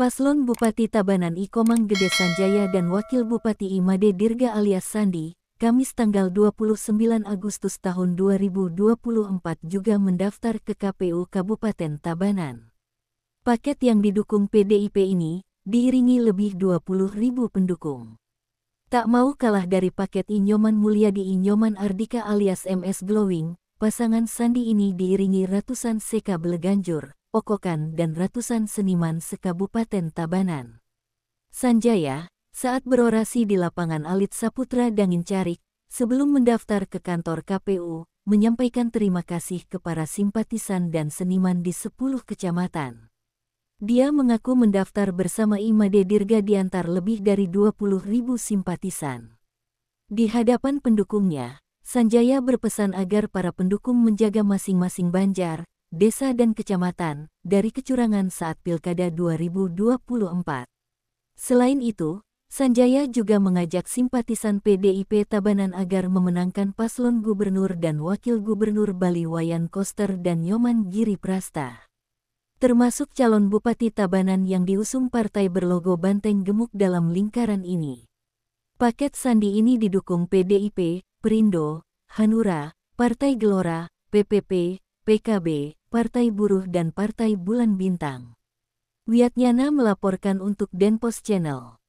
Paslon Bupati Tabanan Ikomang Gede Sanjaya dan Wakil Bupati Imade Dirga alias Sandi, Kamis tanggal 29 Agustus tahun 2024 juga mendaftar ke KPU Kabupaten Tabanan. Paket yang didukung PDIP ini diiringi lebih 20 ribu pendukung. Tak mau kalah dari paket Inyoman Mulia di Inyoman Ardika alias MS Glowing, pasangan Sandi ini diiringi ratusan seka beleganjur, Pokokan dan ratusan seniman sekabupaten Tabanan. Sanjaya, saat berorasi di lapangan Alit Saputra Dangin Carik, sebelum mendaftar ke kantor KPU, menyampaikan terima kasih kepada simpatisan dan seniman di 10 kecamatan. Dia mengaku mendaftar bersama Imade Dirga diantar lebih dari 20 ribu simpatisan. Di hadapan pendukungnya, Sanjaya berpesan agar para pendukung menjaga masing-masing Banjar, desa dan kecamatan dari kecurangan saat Pilkada 2024. Selain itu, Sanjaya juga mengajak simpatisan PDIP Tabanan agar memenangkan paslon gubernur dan wakil gubernur Bali Wayan Koster dan Nyoman Giri Prasta. Termasuk calon Bupati Tabanan yang diusung partai berlogo Banteng Gemuk dalam lingkaran ini. Paket sandi ini didukung PDIP, Perindo, Hanura, Partai Gelora, PPP, PKB, Partai Buruh dan Partai Bulan Bintang. Wiatnyana melaporkan untuk Denpos Channel.